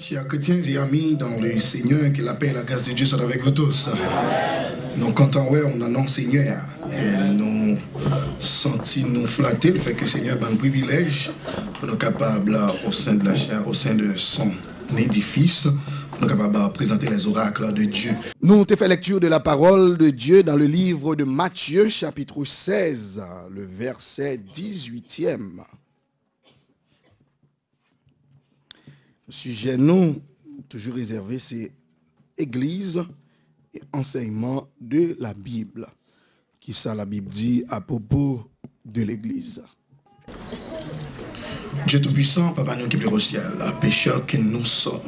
Chers chrétiens et amis dans le Seigneur, que la paix et la grâce de Dieu soient avec vous tous. Nous comptons, ouais, on annonce Seigneur. nous sentons nous flatter le fait que le Seigneur a un privilège pour nous capables, au sein de la chair, au sein de son édifice, pour nous capables de présenter les oracles de Dieu. Nous avons fait lecture de la parole de Dieu dans le livre de Matthieu, chapitre 16, le verset 18e. sujet, nous, toujours réservé, c'est Église et enseignement de la Bible. Qui ça la Bible dit à propos de l'Église Dieu Tout-Puissant, Papa, nous qui au ciel, pécheur que nous sommes,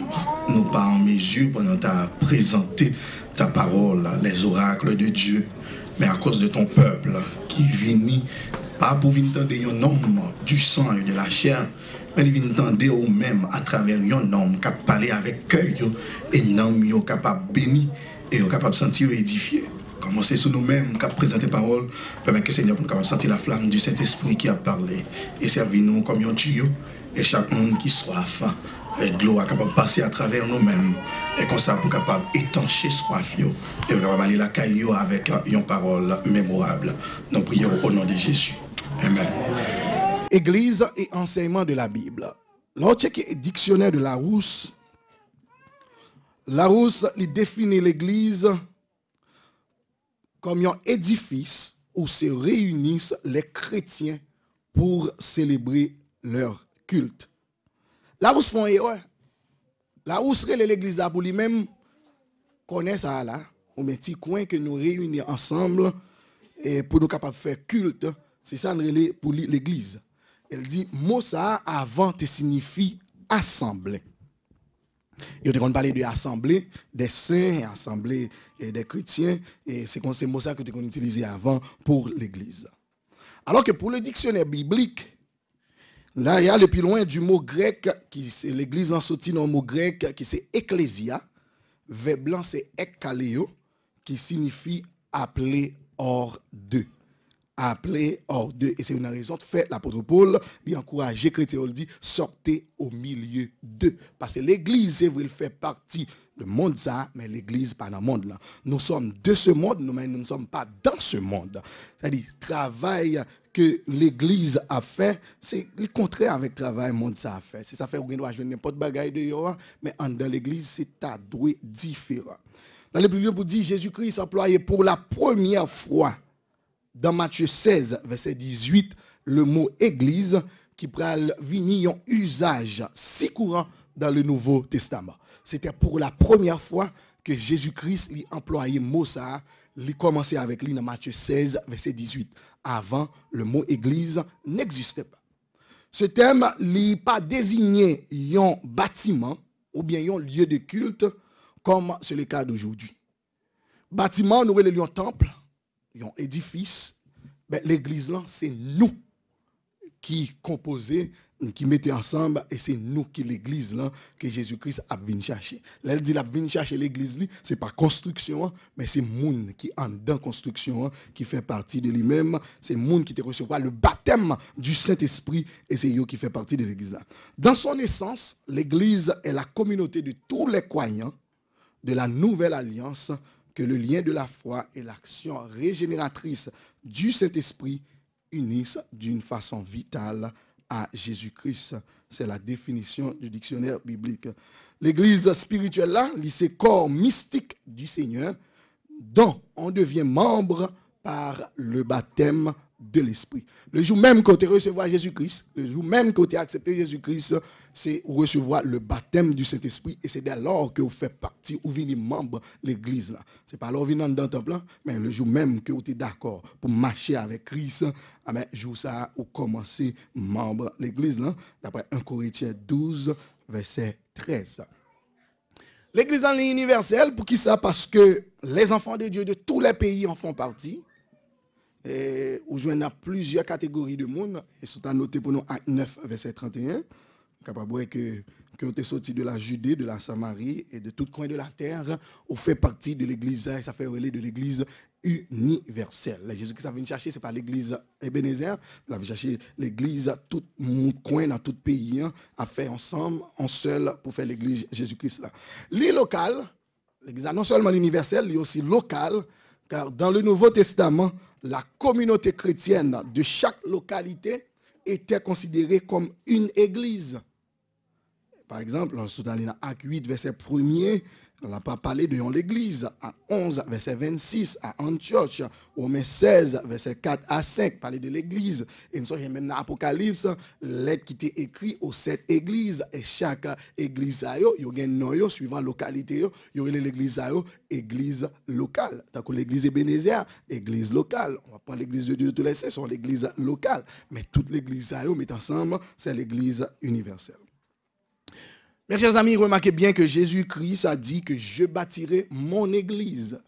nous pas en mesure pendant ta présenter ta parole, les oracles de Dieu, mais à cause de ton peuple qui vient pas pour venir entendre un homme du sang et de la chair, mais nous vient entendre mêmes à travers un homme qui a parlé avec cœur et un homme qui capable de bénir et qui capable de sentir édifié. Commencez sur nous-mêmes, qui a présenté parole, permet que le Seigneur nous sentir la flamme du Saint-Esprit qui a parlé et servir nous comme un tuyau et chaque monde qui soif. de l'eau capable de passer à travers nous-mêmes. Et comme ça, pour capable étancher soif et de aller la caillou avec une parole mémorable. Nous prions au nom de Jésus. Église et enseignement de la Bible. Lorsque le dictionnaire de la Larousse, Larousse définit l'Église comme un édifice où se réunissent les chrétiens pour célébrer leur culte. Larousse font erreur. Larousse serait l'Église pour lui-même connaît ça là, coin que nous réunissons ensemble et pour nous capables de faire culte c'est ça pour l'Église. Elle dit, mot avant te signifie assemblée. Et on parler de assemblée, des saints, assemblée des chrétiens. Et c'est comme ça que tu utilisé avant pour l'Église. Alors que pour le dictionnaire biblique, là, il y a le plus loin du mot grec, qui l'Église en sortit dans le mot grec, qui c'est ecclésia. vers blanc, c'est ekkaleo, qui signifie appeler hors d'eux appelé hors d'eux. Et c'est une raison de faire l'apôtre Paul, bien encourager chrétien, dit, sortez au milieu d'eux. Parce que l'église, c'est vrai, fait partie de monde, ça, mais l'église, pas dans le monde. Là. Nous sommes de ce monde, nous, mais nous ne sommes pas dans ce monde. C'est-à-dire, travail que l'église a fait, c'est le contraire avec travail monde ça a fait. C'est ça fait, on doit jouer n'importe bagaille de hein, mais dans l'église, c'est à doué différent. Dans le premier vous dit Jésus-Christ employé pour la première fois dans Matthieu 16, verset 18, le mot église qui prend un usage si courant dans le Nouveau Testament. C'était pour la première fois que Jésus-Christ lui employait mot ça, il commençait avec lui dans Matthieu 16, verset 18. Avant, le mot église n'existait pas. Ce terme n'est pas désigné un bâtiment ou bien un lieu de culte comme c'est le cas d'aujourd'hui. Bâtiment, nous le lion temple, ont édifice, ben, l'église là, c'est nous qui composons, qui mettons ensemble, et c'est nous qui l'église là, que Jésus-Christ a venu chercher. Là, il dit, a venu chercher l'église, ce n'est pas construction, hein, mais c'est monde qui en dans construction, hein, qui fait partie de lui-même, c'est monde qui te recevra le baptême du Saint-Esprit, et c'est lui qui fait partie de l'église là. Dans son essence, l'église est la communauté de tous les croyants de la nouvelle alliance que le lien de la foi et l'action régénératrice du Saint-Esprit unissent d'une façon vitale à Jésus-Christ. C'est la définition du dictionnaire biblique. L'église spirituelle, là, lycée corps mystique du Seigneur, dont on devient membre par le baptême de l'Esprit. Le jour même que tu recevoir Jésus-Christ, le jour même que tu accepté Jésus-Christ, c'est recevoir le baptême du Saint-Esprit et c'est dès lors que vous faites partie, ou venez membre de l'Église. Ce n'est pas alors venant dans ton plan, mais le jour même que vous es d'accord pour marcher avec Christ, amen, ah jour ça, vous commencez membre de l'Église, d'après 1 Corinthiens 12, verset 13. L'Église en ligne universelle, pour qui ça Parce que les enfants de Dieu de tous les pays en font partie et eh, où joint à plusieurs catégories de monde et sont à noter pour nous à 9 verset 31 capable que que sorti de la Judée, de la Samarie et de tout coin de la terre, On fait partie de l'église, et ça fait relais de l'église universelle. Jésus Jésus-Christ qui vient chercher, ce n'est pas l'église Ebenezer, il a chercher l'église tout coin dans tout pays, hein, à faire ensemble, en seul, pour faire l'église Jésus-Christ. L'île locale, l'église non seulement universelle, mais aussi local. car dans le Nouveau Testament, la communauté chrétienne de chaque localité était considérée comme une église. Par exemple, dans Acte 8, verset 1er, on n'a pas parlé de l'église. À 11, verset 26, à Antioche. mai 16, verset 4 à 5, parler de l'église. Et nous sommes même dans l'Apocalypse, lettre qui était écrite aux sept églises. Et chaque église, il y a un nom, suivant la localité, il y a l'église, église locale. Donc l'église Ebenezer, église locale. On va prendre l'église de Dieu de tous les c'est l'église locale. Mais toute l'église, met ensemble, c'est l'église universelle. Mes chers amis, remarquez bien que Jésus-Christ a dit que je bâtirai mon église.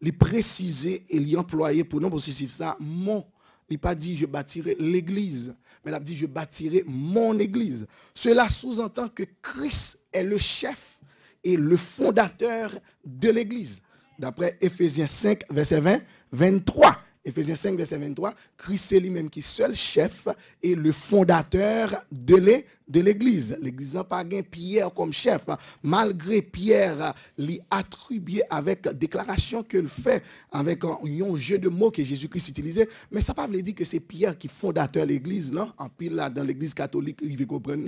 Il précisé et l'y employé pour non possessif ça, mon. Il n'a pas dit je bâtirai l'église, mais il a dit je bâtirai mon église. Cela sous-entend que Christ est le chef et le fondateur de l'église. D'après Ephésiens 5, verset 20, 23. Ephésiens 5, verset 23, Christ est lui-même qui est seul chef et le fondateur de l'église de l'Église. L'Église n'a pas gagné Pierre comme chef. Hein. Malgré Pierre, euh, l'y attribué avec déclaration qu'il fait, avec un, jeu de mots que Jésus-Christ utilisait. Mais ça ne veut pas dire que c'est Pierre qui est fondateur de l'Église. Non? En pile, là, dans l'Église catholique, il veut comprendre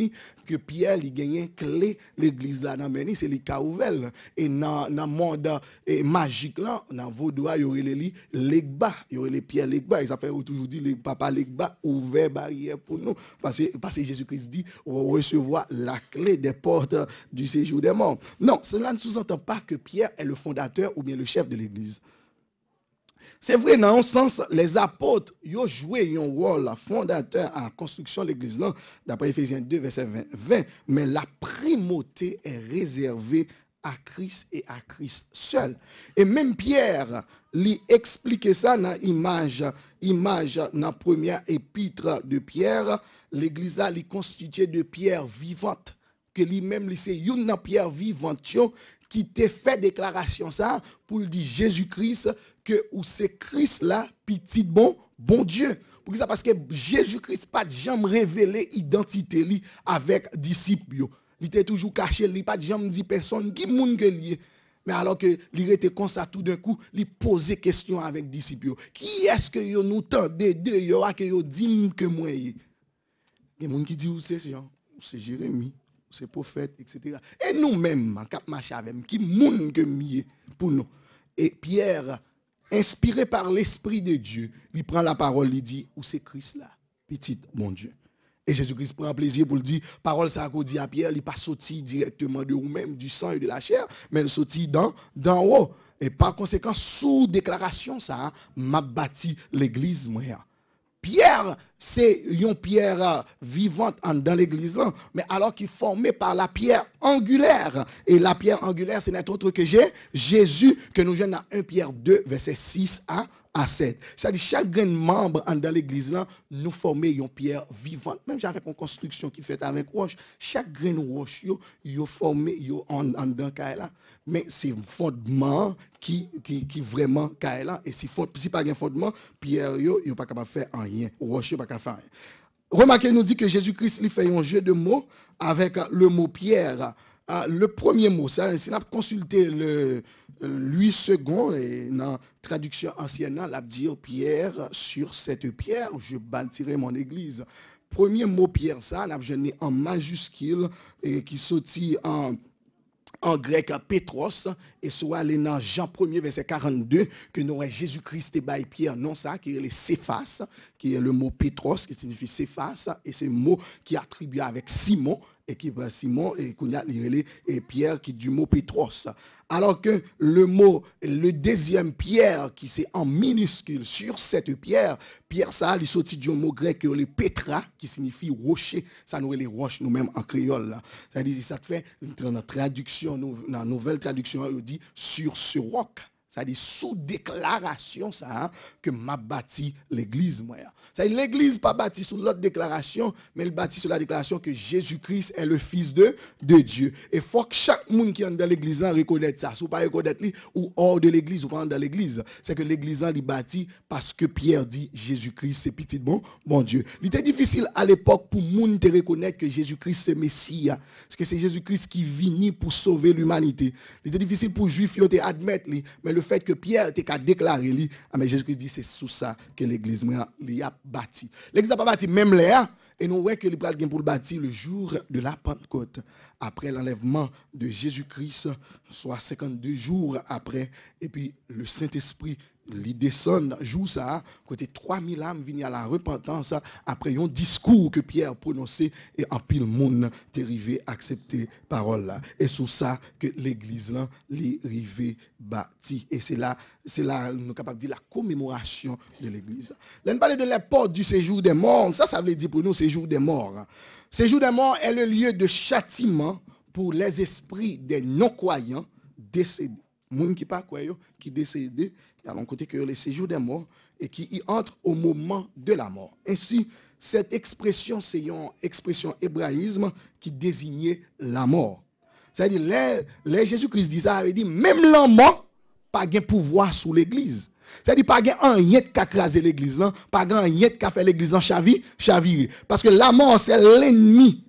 que Pierre, il gagné clé l'Église là dans c'est les Kaouvel. Et dans le monde euh, et magique, là, dans Vaudois, il y aurait les Legba. Il y aurait les Pierre Legba. Et ça fait toujours dit, les papa Legba, ouvert barrière pour nous. Parce que, parce que Jésus-Christ dit, recevoir la clé des portes du séjour des morts. Non, cela ne sous-entend pas que Pierre est le fondateur ou bien le chef de l'Église. C'est vrai, dans un sens, les apôtres ont joué un rôle fondateur en construction de l'Église, d'après Ephésiens 2, verset 20, Mais la primauté est réservée à Christ et à Christ seul. Et même Pierre lui expliquait ça dans l'image, image dans la première épître de Pierre, l'église a est constituée de pierres vivantes. Que lui-même, c'est une pierre vivante qui a fait déclaration ça pour dire Jésus-Christ, que ou c'est Christ là, petit bon, bon Dieu. Pourquoi ça, parce que Jésus-Christ pas jamais révélé identité lui avec disciples. Il était toujours caché, il pas jamais dit personne qui moun que Mais alors que était comme ça tout d'un coup, il posait question avec disciples. Qui est-ce que nous tendez de y que yo que moi il y a des gens qui disent, c'est Jean, c'est Jérémie, c'est prophète, etc. Et nous-mêmes, hein, cap cap avec, qui monde que mieux pour nous. Et Pierre, inspiré par l'Esprit de Dieu, il prend la parole, il dit, où c'est Christ là, petit mon Dieu. Et Jésus-Christ prend plaisir pour le dire, parole ça qu'on dit à Pierre, il n'est pas sorti directement de vous-même, du sang et de la chair, mais il dans d'en haut. Et par conséquent, sous déclaration ça, m'a bâti l'église, moi. Hein pierre, c'est une pierre euh, vivante dans l'église, mais alors qu'il est formée par la pierre angulaire. Et la pierre angulaire, c'est n'est autre que Jésus, que nous jeûnons à 1 Pierre 2, verset 6 à c'est-à-dire, chaque membre dans l'église, là, nous formons une pierre vivante. Même j'avais une construction qui fait avec roche, chaque grain de roche, est formé en, en là. Mais c'est un fondement qui, qui, qui vraiment là. Et si, si pas un fondement, pierre, yo, pas capable de faire rien. Roche, pas capable de faire rien. Remarquez, nous dit que Jésus-Christ, fait un jeu de mots avec le mot pierre. Ah, le premier mot, ça, c'est consulter le euh, lui second, et dans la traduction ancienne, l'a dit Pierre, sur cette pierre, je bâtirai mon église. Premier mot Pierre, ça, l'a en majuscule et qui sortit en en grec Pétros, et soit allé dans Jean 1er verset 42, que nous Jésus-Christ et Pierre, non ça, qui est le Céphas, qui est le mot Pétros, qui signifie Céphas, et c'est le mot qui est attribué avec Simon, équipe Simon et Kounia et Pierre qui du mot Pétros. Alors que le mot, le deuxième pierre qui c'est en minuscule sur cette pierre, pierre ça, il sortit du mot grec le pétra qui signifie rocher. Ça nous est les roches nous-mêmes en créole. Ça dit ça fait une traduction, dans la nouvelle traduction, il dit sur ce roc. C'est-à-dire sous déclaration ça hein, que m'a bâti l'église moi. C'est-à-dire hein. l'église pas bâtie sous l'autre déclaration, mais elle bâtit sur la déclaration que Jésus-Christ est le fils de, de Dieu. Et il faut que chaque monde qui est dans l'église reconnaisse ça. Si vous pas reconnaître ou hors de l'église ou pas dans l'église, c'est que l'église est bâtie parce que Pierre dit Jésus-Christ c'est petit bon bon Dieu. Il était difficile à l'époque pour monde de reconnaître que Jésus-Christ est Messie hein. parce que c'est Jésus-Christ qui vient pour sauver l'humanité. Il était difficile pour juifs lui mais le fait que Pierre était qu'à déclarer lui, ah, mais Jésus-Christ dit c'est sous ça que l'église a bâti. L'église n'a pas bâti même l'air et nous voyons que le bras pour le bâtir le jour de la Pentecôte après l'enlèvement de Jésus-Christ, soit 52 jours après et puis le Saint-Esprit il descend jour ça côté 3000 âmes viennent à la repentance après un discours que Pierre prononçait et en pile monde arrivé à accepter parole là et sous ça que l'église là arrivée bâtie et c'est là c'est là nous de dire la commémoration de l'église là nous parle de l'époque du séjour des morts ça ça veut dire pour nous séjour des morts séjour des morts est le lieu de châtiment pour les esprits des non-croyants décédés monde qui pas croyant qui décédé à côté que le séjour des morts, et qui y entre au moment de la mort. Ainsi, cette expression, c'est une expression hébraïsme qui désignait la mort. C'est-à-dire, les, Jésus-Christ dit ça, dit, même la mort, pas de pouvoir sur l'église. C'est-à-dire, pas un rien qui a crasé l'église, hein, pas un rien qui a fait l'église chavir. Parce que la mort, c'est l'ennemi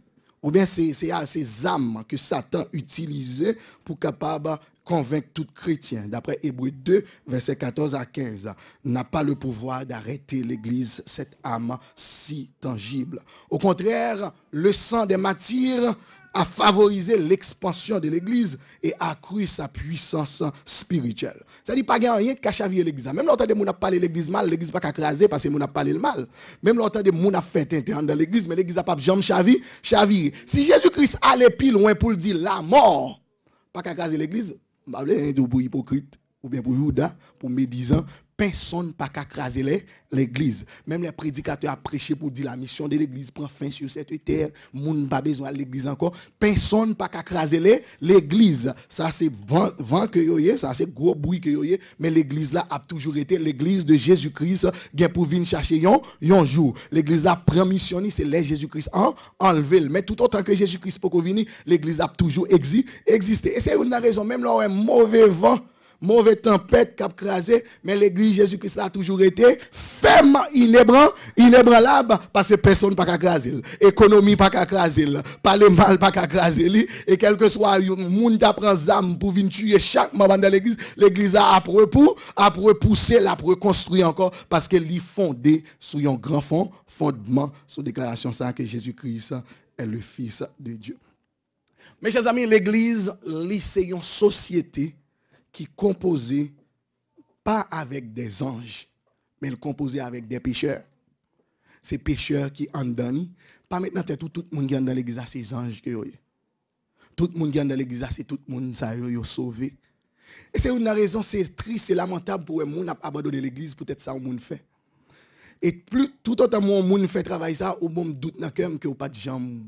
ou bien c'est ces âmes que Satan utilisait pour capable convaincre tout chrétien. D'après Hébreu 2, versets 14 à 15, n'a pas le pouvoir d'arrêter l'Église, cette âme si tangible. Au contraire, le sang des martyrs a favorisé l'expansion de l'Église et a accru sa puissance spirituelle. Ça dit pas rien de cachavier l'Église. Même l'autre de mon a parlé l'Église mal, l'Église pas craser parce que mon a parlé le mal. Même l'autre de mon a fait interne dans l'Église, mais l'Église a pas jamais chavi, chavi. Si Jésus-Christ allait plus loin pour le dire la mort, pas qu'à craser l'Église, bah, un peu hypocrite ou bien pour Judas, pour médisant, personne pas qu'à craser l'église. Même les prédicateurs a prêché pour dire la mission de l'église prend fin sur cette terre, n'a pas besoin de l'église encore. Personne pas qu'à craser l'église. Ça c'est vent, vent que voyez. ça c'est gros bruit que voyez. mais l'église là a toujours été l'église de Jésus-Christ, qui pour venir chercher yon, yon jour. L'église là prend mission, c'est les Jésus-Christ en enlever. Mais tout autant que Jésus-Christ pour venir, l'église a toujours existé. Et c'est une raison même là où un mauvais vent Mauvaise tempête qui a crasé, mais l'église Jésus-Christ a toujours été ferme, inébranlable, inébranlable, parce que personne pas crasé. craser. n'a pas qu'à craser, parler mal pas crasé. et quel que soit le monde qui des âmes pour venir tuer chaque membre de l'église, l'église a repoussé, pour, repoussé, pousser, l'a reconstruire encore, parce qu'elle est fondée sur un grand fond, fondement, sur déclaration ça que Jésus-Christ est le Fils de Dieu. Mes chers amis, l'église, c'est une société qui composait pas avec des anges, mais il composait avec des pécheurs. Ces pécheurs qui en donnent, pas maintenant tout, tout le monde qui est dans l'église, c'est les anges. Tout le monde qui est dans l'église, c'est tout le monde qui sauvé. Et c'est une raison, c'est triste, c'est lamentable pour un monde abandonné l'église, peut-être ça, au monde fait. Et plus tout autant monde fait travailler ça, au bon doute dans cœur que ou pas de jambes,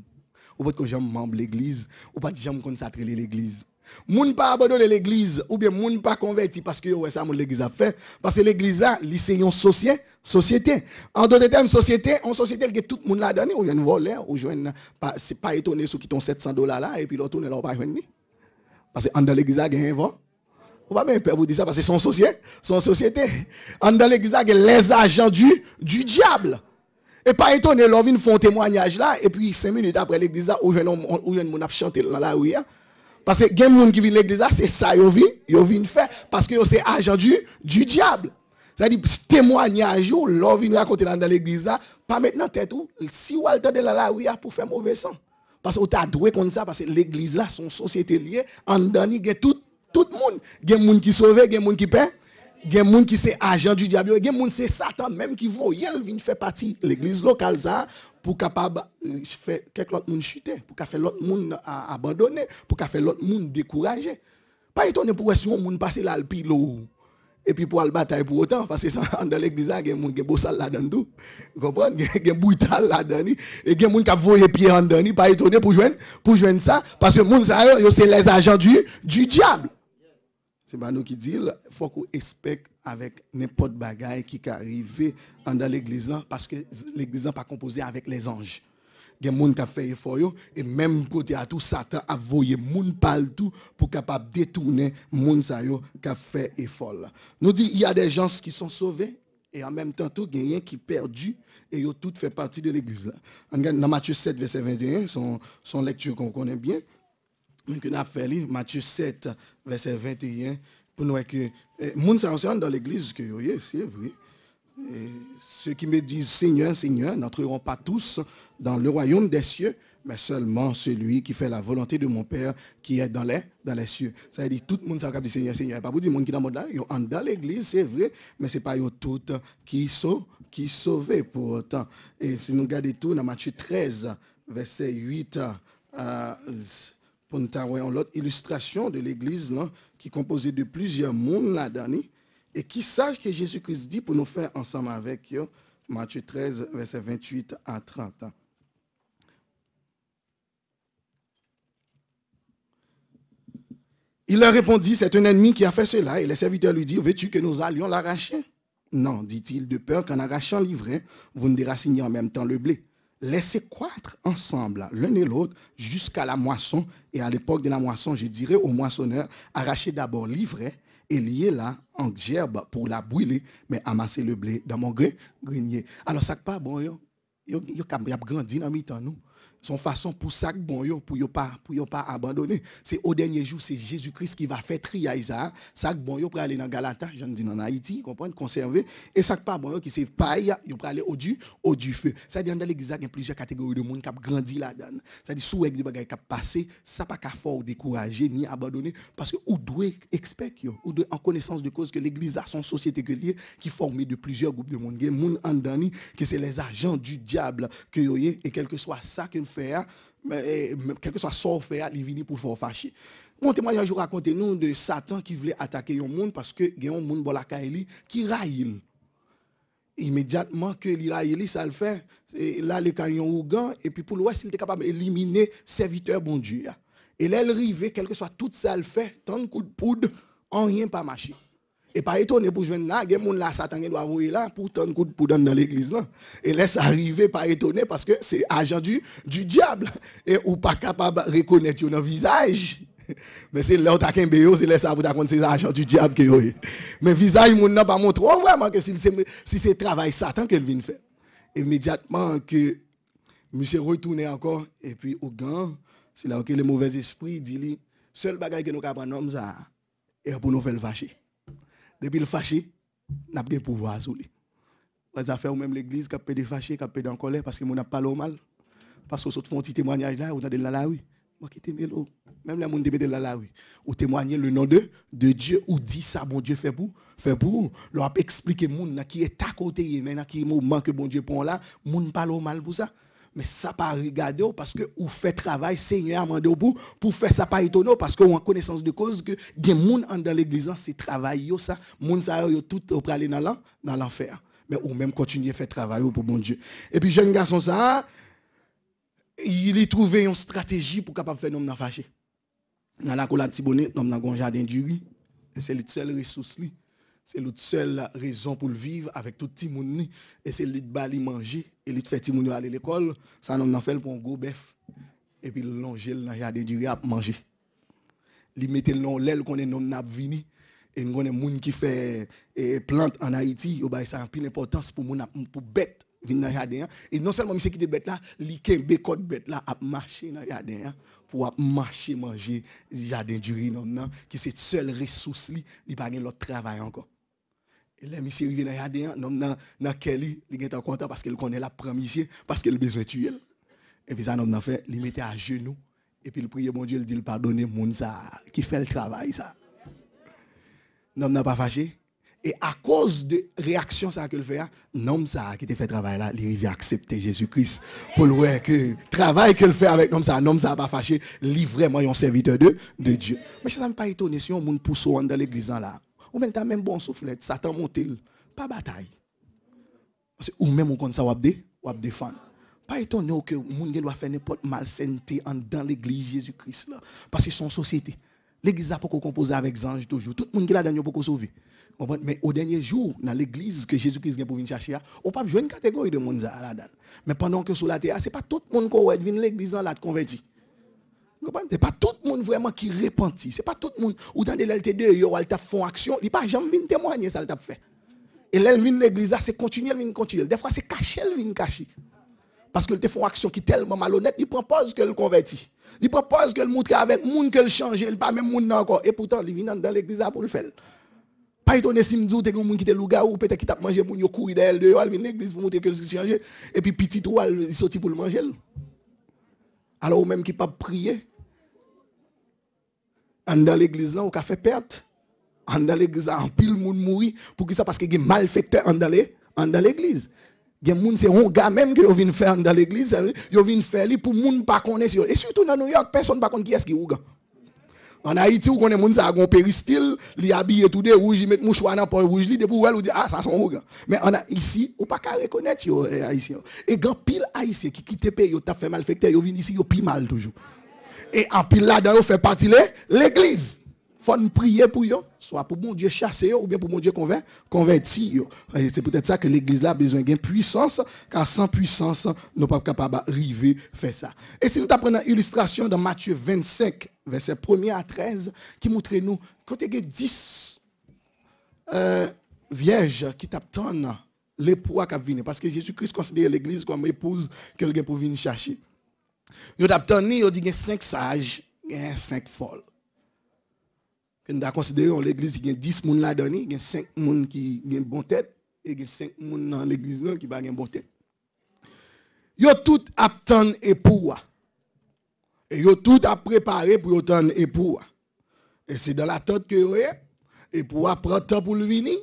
ou pas de jambes membre l'église, ou pas de jambes consacrer l'église. Moun pas abandonner l'église ou bien moun pas converti parce que ouais ça l'église a fait parce que l'église là, c'est une société, société. En d'autres termes, société, en société que tout le monde l'a donné, ou une voler, ou jeune pas c'est pas étonné ceux qui ont 700 dollars là et puis l'autre ne l'a pas joindre parce que dans l'église a un vent. On va même vous dire ça parce que son société, son société. En dans l'église a les agents du du diable. Et pas étonné, l'on vient font témoignage là, et puis cinq minutes après l'église, où jeune on, on, mon a chanté dans la rue, hein. Parce que les gens qui de l'église, c'est ça qu'ils viennent faire parce que c'est agent du, du diable. C'est-à-dire témoignage yo viennent vient raconter dans l'église pas maintenant tête ou si Walter al de la la oui pour faire mauvais sang. Parce que t'a doué comme ça parce que l'église là son société liée en dernier tout tout le monde, Il y a des gens qui a des gens qui paie il y a des gens qui sont agents du diable, il y a des gens qui sont Satan même qui vont viennent faire partie de l'église locale ça pour capable euh, faire quelque autre monde chuter, pour faire l'autre monde euh, abandonner, pour faire l'autre monde décourager. Pas étonné pour si on monde passer là le et puis pour aller bataille pour autant parce que ça dans l'église il y a des gens qui sont là-dedans Vous comprenez Il y a des brutal là-dedans et il y a des gens qui les pieds en dedans, pas étonné pour joindre pour ça parce que les gens, c'est les agents du du diable c'est nous qui disons, il faut qu'on respecte avec n'importe bagaille qui arrive dans l'église parce que l'église n'est pas composée avec les anges. Il y a des gens qui ont fait effort et même côté à tout, Satan a voyé les gens tout pour capable détourner les gens qui ont fait effort. Nous dit, il y a des gens qui sont sauvés et en même temps, tout il y a qui perdu et tout fait partie de l'église. Dans Matthieu 7, verset 21, son, son lecture qu'on connaît bien. Mwen 7, verset 21, pour nous voir que les sont dans l'église, l'église, c'est vrai. Eh, ceux qui me disent Seigneur, Seigneur, n'entreront pas tous dans le royaume des cieux, mais seulement celui qui fait la volonté de mon Père qui est dans les, dans les cieux. Ça veut dire tout le monde s'accapte du Seigneur, Seigneur. Pas pour dire monde qui de dans qui sont dans l'église, c'est vrai, mais ce n'est pas eux qui sont qui sauvés pour autant. Et si nous regardons tout dans Matthieu 13, verset 8, pour nous avoir l'autre illustration de l'église hein, qui est composée de plusieurs mondes et qui sache que Jésus-Christ dit pour nous faire ensemble avec Matthieu 13, verset 28 à 30. Il leur répondit, c'est un ennemi qui a fait cela. Et les serviteurs lui dirent, veux-tu que nous allions l'arracher Non, dit-il, de peur qu'en arrachant l'ivraie, vous ne déracinez en même temps le blé laissez croître ensemble l'un et l'autre jusqu'à la moisson. Et à l'époque de la moisson, je dirais au moissonneur, arrachez d'abord l'ivraie et liez-la en gerbe pour la brûler, mais amassez le blé dans mon grenier. Alors ça pas bon, il y a grandi dans nous son façon pour ça bon pour yo pas pour pas abandonner c'est au dernier jour c'est Jésus-Christ qui va faire trier ça ça bon pour aller dans Galata je dis en Haïti comprendre conserver et ça pas bon qui c'est paille pour aller au dieu au du feu ça dit dans l'église il y a plusieurs catégories de monde qui ont grandi là-dedans ça dit sous que des bagages qui a passé ça pas qu'à fort décourager ni abandonner parce que ou doit expect yo ou doit en connaissance de cause que l'église a son société que lié qui formée de plusieurs groupes de monde monde en que c'est les agents du diable que yo et quel que soit ça que faire, eh, mais, quel que soit sort fait, il venu pour faire fâcher. Mon témoignage raconte nous de Satan qui voulait attaquer un monde parce que il y a un monde qui raille. Immédiatement que l'Iraïli, ça le fait, et là, les caillons ougan, et puis pour l'Ouest, il était capable d'éliminer serviteur bon Dieu. Et là, elle arrivait, quel que soit tout ça, le fait, 30 coups de poudre, en rien pas marché. Et pas étonné pour joindre là, il y a des gens là, Satan doit mourir là, pour donner coup de poudre dans l'église là. Et laisse arriver, pas étonné, parce que c'est agent du, diable. Et ou pas capable de reconnaître dans visage. Mais c'est là où as qu'un béo, c'est là vous raconte ces agents du diable Mais le Mais visage mon n'a pas montré oh, vraiment que si c'est le travail travail Satan qu'elle vient faire. Immédiatement que monsieur retourné encore et puis au gant, c'est là que le mauvais esprit dit lui, seul bagage que nous avons homme ça et pour nous faire le vacher. Depuis le fâché, n'a pas de pouvoir sur lui. Les affaires ou même l'église qui a des fâchés, qui a des en colère parce que mon n'a pas le mal. Parce que font un petit témoignage là, ou dans la la Moi qui t'aime l'eau. Même les gens qui là la oui. Ou témoigner le nom de, de Dieu, ou dit ça, bon Dieu fait pour, fait pour. Leur expliquer moun qui est à côté, maintenant qui est moment que bon Dieu prend là, n'a pas le mal pour ça mais ça pas regardé oh, parce que vous faites travail, Seigneur, pour faire ça pas oh, parce que vous connaissance de cause que des gens dans l'église, hein, c'est travail, ça, gens ça, yo tout pour aller dans l'enfer. Mais ou même à faire travail oh, pour mon Dieu. Et puis, jeune garçon, ça, il a trouvé une stratégie pour capable faire homme fâché. Dans la de tibonnet, dans le jardin du riz, c'est la seule ressource. C'est la seule raison pour vivre avec tout le monde. Et c'est le bali manger Li non, fè ti moun yo ale l'ekol, sa nan nan fèl pou an go bef, epi lon jèl nan yade djiri ap manje. Li metè l'non lèl konen nan ap vini, en konen moun ki fè plant an Haiti, yo bay sa an pin importans pou bet vin nan yade yan, e non selman non, mi se ki de bet la, li ken bekot bet la ap mache nan yade yan, pou ap mache manje yade djiri nan nan, ki se tsel resous li li pa gen lò travay an kon. Il a arrivé dans Yadéen, un homme dans, Kelly, il était content parce qu'il connaît la première, parce qu'il a besoin de tuer. Et puis ça, fait, il mettait à genoux. Et puis il priait, mon Dieu, il dit, pardonnez mon ça, qui fait le travail, ça. L'homme n'a pas fâché. Et à cause de réaction ça le fait, l'homme hein, ça qui ont fait le travail là, il arrive accepter Jésus-Christ. Pour le voir que travail qu'il fait avec l'homme ça, l'homme ça pas fâché, il vraiment un serviteur de, de Dieu. Mais ça ne suis pas étonné si on pousse dans l'église là. Ou même ta même bon soufflet, Satan monte pas bataille. Parce que ou même on compte ça ou abdé, ou défendre. Pas étonné que moun doit faire n'importe santé en dans l'église Jésus-Christ là parce que son société. L'église a pas composé avec anges toujours. Tout le monde qui là dedans pas sauver. Mais au dernier jour, dans l'église que Jésus-Christ vient pour venir chercher, on pas jouer une catégorie de monde là-dedans. Mais pendant que sur la terre, c'est pas tout le monde qui est venu l'église là te converti. Ce n'est pas tout le monde vraiment qui repentit. Ce n'est pas tout le monde ou dans l'LT2, ils font fait action. Ils pas jamais venir témoigner ça, fait. Et là, ils l'église, c'est continuer, ils continuer. Des fois, c'est cacher, ils cacher. Parce qu'ils font action qui est tellement malhonnête, ils proposent qu'elle convertit. Ils proposent qu'elle montre avec le monde qu'elle change, elle pas même monde encore. Et pourtant, ils vient dans l'église pour le faire. Pas étonné si m'dou te monde qui te louga ou peut-être qui t'a mangé pour courir d'elle dehors, vient l'église pour montrer que le changer et puis petit ou il sortit pour le manger. Alors ou même qui pas prier, en dans l'église là, on a fait perte. En dans l'église, en pile monde mouri. Pour qui ça Parce qu'il y a des en dans l'église. Il y a des gens qui même qui viennent faire dans l'église. Ils hein. viennent faire pour ne pas Et surtout dans New York, personne ne connaît qui est-ce qui est hein. En Haïti, on connaît les qui a un péristyle, il habillé tout de rouge, il met mouchoir dans le rouge, il pour dit, ah, ça un gars. Mais on a ici, on pas qu'à reconnaître les eh, Haïtiens. Et quand pile haïtiens qui quittent le pays, ils ont fait malfaiteur, ils viennent ici, ils pire mal toujours. Et en pile là-dedans, fait partie de l'église. faut prier pour eux, soit pour mon Dieu chasser ou bien pour mon Dieu convertir. C'est peut-être ça que l'église a besoin de puissance, car sans puissance, nous ne pas capables d'arriver à faire ça. Et si nous apprenons l'illustration illustration dans Matthieu 25, verset 1 à 13, qui montre nous, quand il y a 10 euh, vierges qui les l'époux qui viennent parce que Jésus-Christ considère l'église comme épouse quelqu'un pour venir chercher. Yo ont yo di gen 5 sages, et 5 folles. nous considérons l'église qui a 10 moun la dani, il y a 5 moun qui ont bonne tête et il y a 5 moun dans l'église qui pas une bonne tête. Yo tout attend époux. Et yo tout a préparé pour attendre époux. Et c'est dans l'attente que yo et pour le temps pour venir.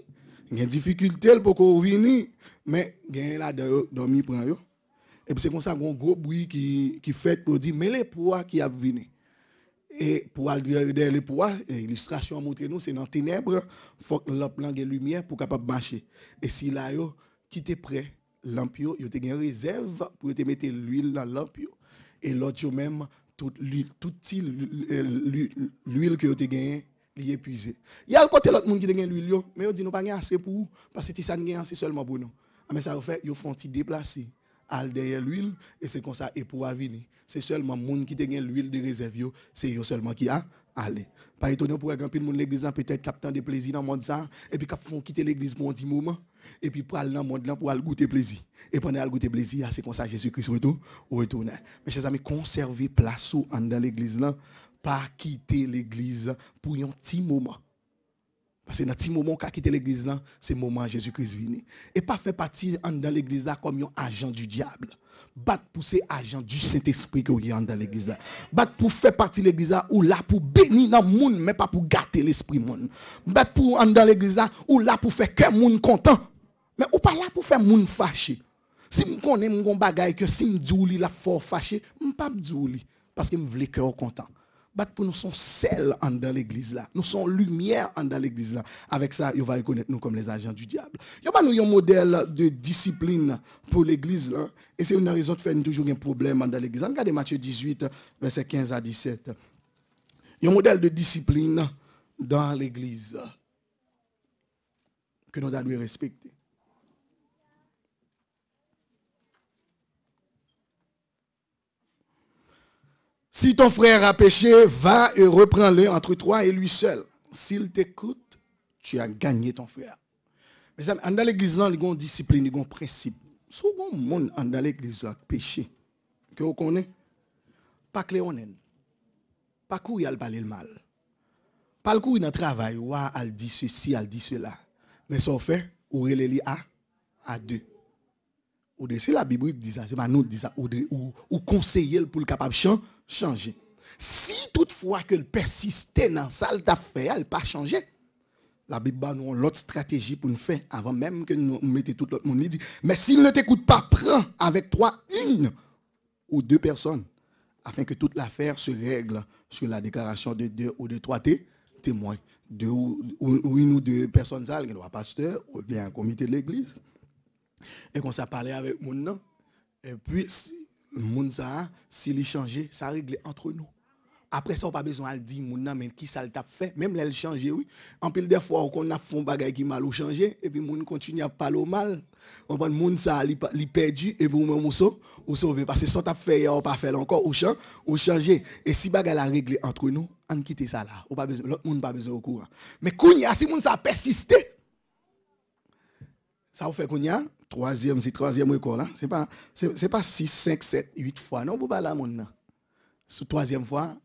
Il y a difficultés pour venir mais ils là dani, dormi pran yo. Et puis c'est comme ça qu'on gros bruit qui, qui fait pour dire « mais les poids qui a venu. Et pour aller derrière les poids, l'illustration montre nous, c'est dans les ténèbres, il faut que plante la lumière pour capable marcher. Et si là, qui était prêt, l'ampio, il a une réserve pour mettre l'huile dans l'ampio. Et l'autre même, toute l'huile, toute l'huile que tu as gagnée, il épuisé. Il y a le côté l'autre monde qui a gagné l'huile, mais on dit, nous pas assez pour vous, parce que ça n'a pas assez seulement pour nous. Ah, mais ça fait, ils font un petit déplacé al derrière l'huile, et c'est comme ça, et pour venir. C'est seulement les gens qui ont l'huile de réserve, c'est eux seulement qui a aller. Pas étonnant pour un pile de l'église, peut-être captant des plaisirs dans le monde, et puis qui font quitter l'église pour un petit moment, et puis pour aller dans le monde, pour aller goûter plaisir. Et pendant aller goûter plaisir, c'est comme ça Jésus-Christ retourne. retourne. Mes chers amis, conservez place dans l'église, là, pas quitter l'église pour un petit moment. Parce que dans ce moment qu'a quitté l'église là, c'est le moment Jésus-Christ vient. Et pas faire partie dans l'église comme un agent du diable. bat pour ces agents du Saint-Esprit qui sont dans l'église là. pour faire partie de l'église là ou là pour bénir dans le monde mais pas pour gâter l'esprit monde. bat pour dans l'église là ou là pour faire que monde content. Mais ou pas là pour faire monde fâché. Si je connais mon bagage que si je dis la fort fâché, je ne pas dire parce que je veux que content pour nous sommes sel dans l'église là. Nous sommes lumière dans l'église là. Avec ça, il va reconnaître nous comme les agents du diable. Il a nous un modèle de discipline pour l'église Et c'est une raison de faire toujours un problème dans l'église. Regardez Matthieu 18, verset 15 à 17. Il y a un modèle de discipline dans l'église que nous devons respecter. Si ton frère a péché, va et reprends-le entre toi et lui seul. S'il t'écoute, tu as gagné ton frère. Mais dans l'église, il y a une discipline, il y a un principe. Si le monde dans l'église a péché. Que vous connaissez Pas que Pas courir à le mal. Pas courir dans le travail. Ou à dit ceci, elle dit cela. Mais ça fait, ou relève à, à deux c'est la Bible qui dit ça, c'est nous dit ça. Ou, conseiller pour le capable de changer. Si toutefois que le persistait dans ça, d'affaires, elle pas changé. La Bible a une autre stratégie pour nous faire avant même que nous mettions tout l'autre monde. mais s'il ne t'écoute pas, prends avec toi une ou deux personnes afin que toute l'affaire se règle sur la déclaration de deux ou de trois témoins. Deux ou, une ou deux personnes, pasteur ou bien un comité de l'église. Et qu'on s'est parlé avec mon Et puis, mon s'il s'il changé, ça a réglé entre nous. Après ça, on n'a pas besoin de dire, mon mais qui ça t'a fait. Même elle changé oui. En pile des fois, on a fait un bagage qui mal ou changé, et puis on continue à parler au mal. On prend mon ça, perdu, et puis on ou sauvé. Parce que si ça t'a fait, on pas fait encore, ou change, changé. Et si bagage la réglé entre nous, on quitte ça là. L'autre monde pas besoin au courant. Mais quand si mon a persisté ça vous fait qu'on troisième, c'est troisième record. Ce n'est pas, c'est, pas 6, 5, 7, 8 fois. Non, vous parlez mon troisième fois,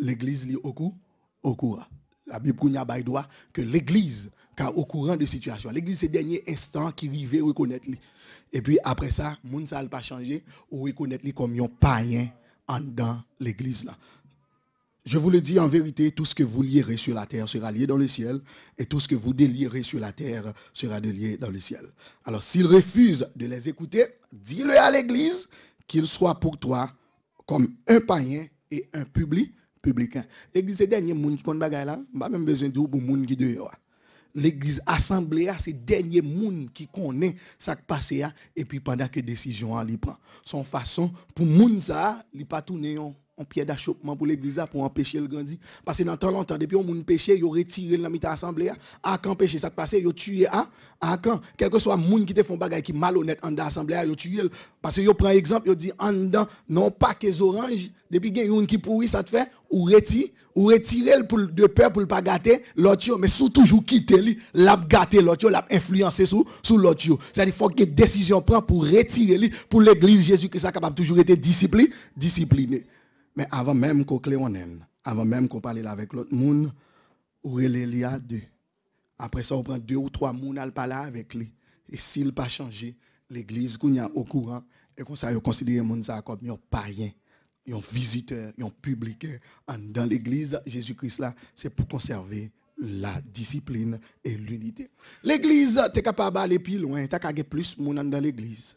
l'Église lit au, courant. La Bible a droit que l'Église, car au courant de situation. L'Église, c'est le dernier instant qui vivait reconnaître. Lui. Et puis après ça, le monde s'est pas changé ou reconnaître lui comme un païen en dans l'Église. là. Je vous le dis en vérité, tout ce que vous lierez sur la terre sera lié dans le ciel, et tout ce que vous délierez sur la terre sera délié dans le ciel. Alors s'ils refusent de les écouter, dis-le à l'Église qu'il soit pour toi comme un païen et un public, publicain. L'Église, est le dernier monde qui là. même besoin monde L'Église assemblée, c'est ces derniers monde qui connaît ce qui passe et puis pendant que décision, elle prend. Son façon, pour monde ça, il pas tourner hein pied pierre d'achoppement pour l'église pour empêcher le grandir. Parce que dans tant longtemps, depuis qu'on a péché, ils ont retiré la mitre assemblée. À quand péché ça passé, ils ont tué à, hein? à quand. Quel que soit monde qui fait font choses qui malhonnête en l'assemblée, ils ont tué. Parce que ils prennent exemple, ils dit en dedans, non pas que oranges, depuis qu'il y a une qui pourrit, ça te fait, ou retire ou retirer pour de peur pour ne pas gâter l'autre mais sous toujours quitter lui l'a gâté l'autre l'a influencé sous l'autre c'est à dire faut que décision prenne pour retirer lui pour l'église Jésus-Christ capable toujours été discipliné discipliné mais avant même qu'on cléonène, avant même qu'on parle avec l'autre monde, où il à deux. Après ça, on prend deux ou trois personnes à parler avec lui. Et s'il pas changé, l'église est au courant et comme ça, ils considèrent gens comme un païen, un visiteur, un public. Dans l'église, Jésus-Christ, là, c'est pour conserver la discipline et l'unité. L'église, tu es capable d'aller plus loin, tu as plus de monde dans l'église.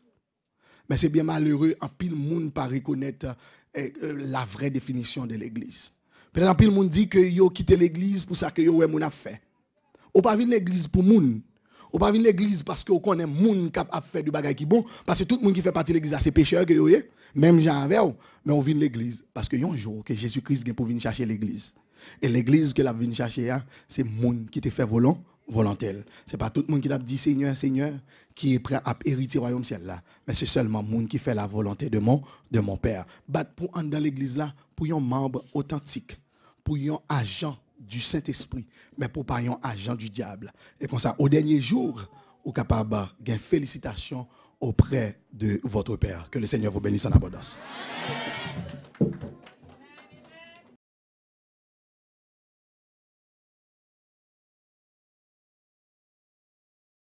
Mais c'est bien malheureux, un pile monde pas reconnaître euh, la vraie définition de l'église. Peut-être que le monde dit que yo quitté l'église pour ça que yo ouais mon a fait. On pas venir l'église pour moun. On pas venir l'église parce que connaît moun qui a fait du bagage qui bon parce que tout le monde qui fait partie de l'église c'est pécheur que yo est, même Jean avec mais on vient l'église parce que y a un jour que Jésus-Christ vient pour venir chercher l'église. Et l'église que la vient chercher hein, c'est moun qui te fait volant volonté. Ce n'est pas tout le monde qui a dit Seigneur, Seigneur, qui est prêt à hériter le royaume ciel là. Mais c'est seulement le monde qui fait la volonté de mon, de mon Père. Battre pour entrer dans l'église là, pour un membre authentique, pour un agent du Saint-Esprit, mais pour pas un agent du diable. Et comme ça, au dernier jour, au capable de félicitations auprès de votre Père. Que le Seigneur vous bénisse en abondance.